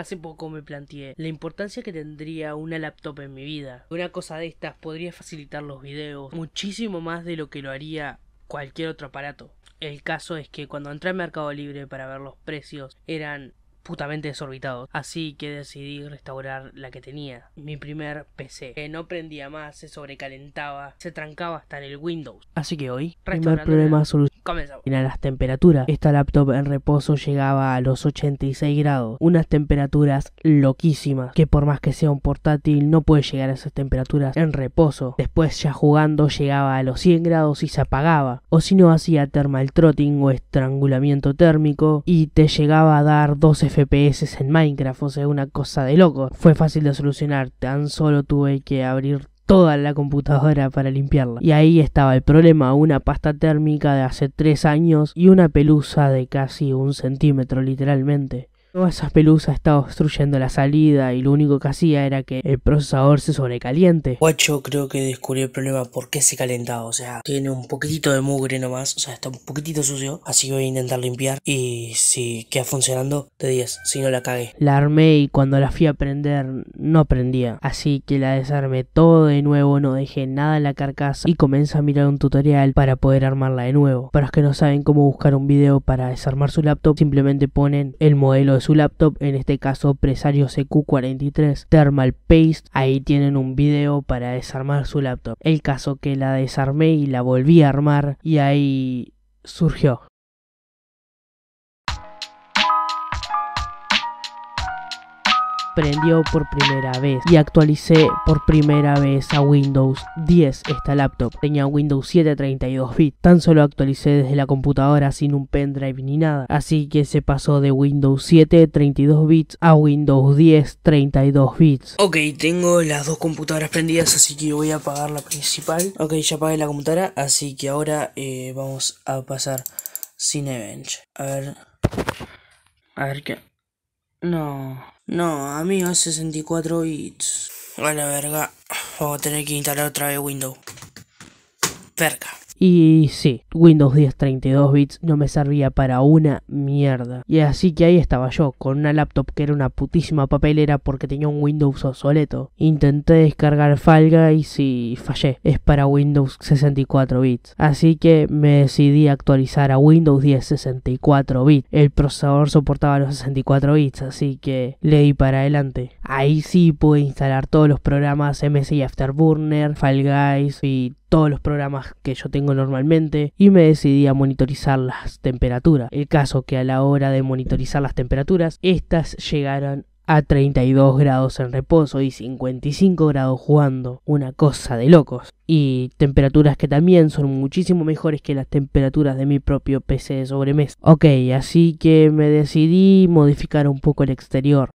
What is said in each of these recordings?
Hace poco me planteé la importancia que tendría una laptop en mi vida. Una cosa de estas podría facilitar los videos muchísimo más de lo que lo haría cualquier otro aparato. El caso es que cuando entré al Mercado Libre para ver los precios eran justamente desorbitados, así que decidí restaurar la que tenía, mi primer PC, que no prendía más, se sobrecalentaba, se trancaba hasta en el Windows. Así que hoy, primer problema solucionado. Comenzamos. En las temperaturas, esta laptop en reposo llegaba a los 86 grados, unas temperaturas loquísimas, que por más que sea un portátil no puede llegar a esas temperaturas en reposo. Después ya jugando llegaba a los 100 grados y se apagaba, o si no hacía thermal trotting o estrangulamiento térmico y te llegaba a dar dos efectos FPS en Minecraft, o sea, una cosa de loco. Fue fácil de solucionar, tan solo tuve que abrir toda la computadora para limpiarla. Y ahí estaba el problema, una pasta térmica de hace 3 años y una pelusa de casi un centímetro literalmente. Todas esas pelusas estaba obstruyendo la salida y lo único que hacía era que el procesador se sobrecaliente. Guacho, pues creo que descubrí el problema porque se calentaba. O sea, tiene un poquitito de mugre nomás. O sea, está un poquitito sucio. Así que voy a intentar limpiar. Y si queda funcionando, te 10. Si no la cagué. La armé y cuando la fui a prender, no prendía. Así que la desarmé todo de nuevo. No dejé nada en la carcasa. Y comienzo a mirar un tutorial para poder armarla de nuevo. Para los que no saben cómo buscar un video para desarmar su laptop, simplemente ponen el modelo su laptop, en este caso Presario CQ43 Thermal Paste. Ahí tienen un video para desarmar su laptop. El caso que la desarmé y la volví a armar y ahí surgió prendió por primera vez y actualicé por primera vez a Windows 10 esta laptop. Tenía Windows 7 32 bits. Tan solo actualicé desde la computadora sin un pendrive ni nada. Así que se pasó de Windows 7 32 bits a Windows 10 32 bits. Ok, tengo las dos computadoras prendidas, así que voy a apagar la principal. Ok, ya apagué la computadora, así que ahora eh, vamos a pasar Cinebench. A ver. A ver qué. No. No, amigo, 64 bits. A la verga, vamos a tener que instalar otra vez Windows. Verga. Y sí, Windows 10 32 bits no me servía para una mierda. Y así que ahí estaba yo, con una laptop que era una putísima papelera porque tenía un Windows obsoleto. Intenté descargar Falga y fallé. Es para Windows 64 bits. Así que me decidí actualizar a Windows 10 64 bits. El procesador soportaba los 64 bits, así que le di para adelante. Ahí sí pude instalar todos los programas MSI Afterburner, Fall Guys y todos los programas que yo tengo normalmente y me decidí a monitorizar las temperaturas. El caso que a la hora de monitorizar las temperaturas, estas llegaron a 32 grados en reposo y 55 grados jugando, una cosa de locos. Y temperaturas que también son muchísimo mejores que las temperaturas de mi propio PC de sobremesa. Ok, así que me decidí modificar un poco el exterior.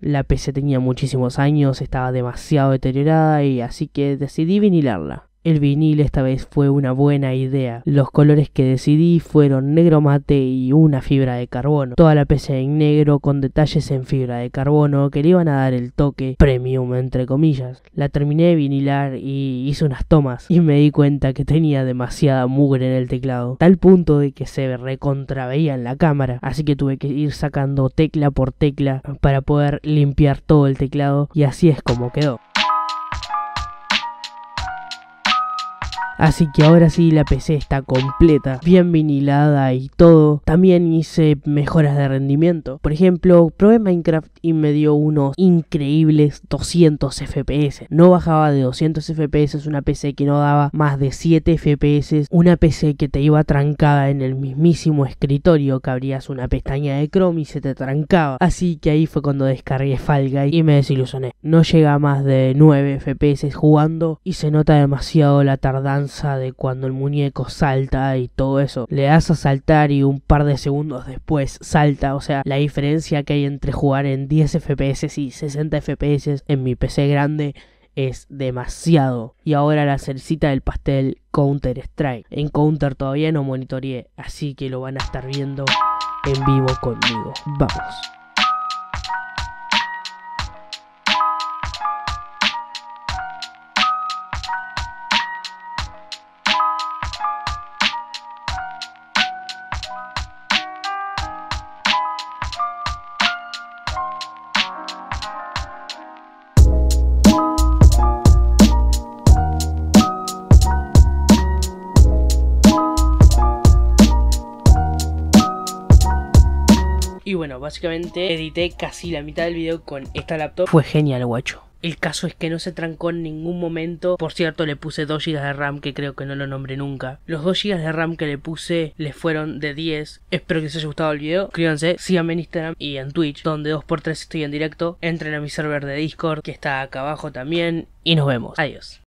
La PC tenía muchísimos años, estaba demasiado deteriorada y así que decidí vinilarla. El vinil esta vez fue una buena idea. Los colores que decidí fueron negro mate y una fibra de carbono. Toda la PC en negro con detalles en fibra de carbono que le iban a dar el toque premium entre comillas. La terminé de vinilar y hice unas tomas y me di cuenta que tenía demasiada mugre en el teclado, tal punto de que se recontraveía en la cámara, así que tuve que ir sacando tecla por tecla para poder limpiar todo el teclado y así es como quedó. Así que ahora sí la PC está completa, bien vinilada y todo. También hice mejoras de rendimiento. Por ejemplo, probé Minecraft y me dio unos increíbles 200 FPS. No bajaba de 200 FPS una PC que no daba más de 7 FPS. Una PC que te iba trancada en el mismísimo escritorio, que abrías una pestaña de Chrome y se te trancaba. Así que ahí fue cuando descargué Fall y me desilusioné. No llega a más de 9 FPS jugando y se nota demasiado la tardanza de cuando el muñeco salta y todo eso. Le das a saltar y un par de segundos después salta. O sea, la diferencia que hay entre jugar en 10 FPS y 60 FPS en mi PC grande es demasiado. Y ahora la cercita del pastel Counter Strike. En Counter todavía no monitoreé, así que lo van a estar viendo en vivo conmigo. Vamos. bueno, básicamente edité casi la mitad del video con esta laptop. Fue genial, guacho. El caso es que no se trancó en ningún momento. Por cierto, le puse 2 GB de RAM, que creo que no lo nombré nunca. Los 2 GB de RAM que le puse les fueron de 10. Espero que les haya gustado el video. Suscríbanse, síganme en Instagram y en Twitch, donde 2x3 estoy en directo. Entren a mi server de Discord, que está acá abajo también. Y nos vemos. Adiós.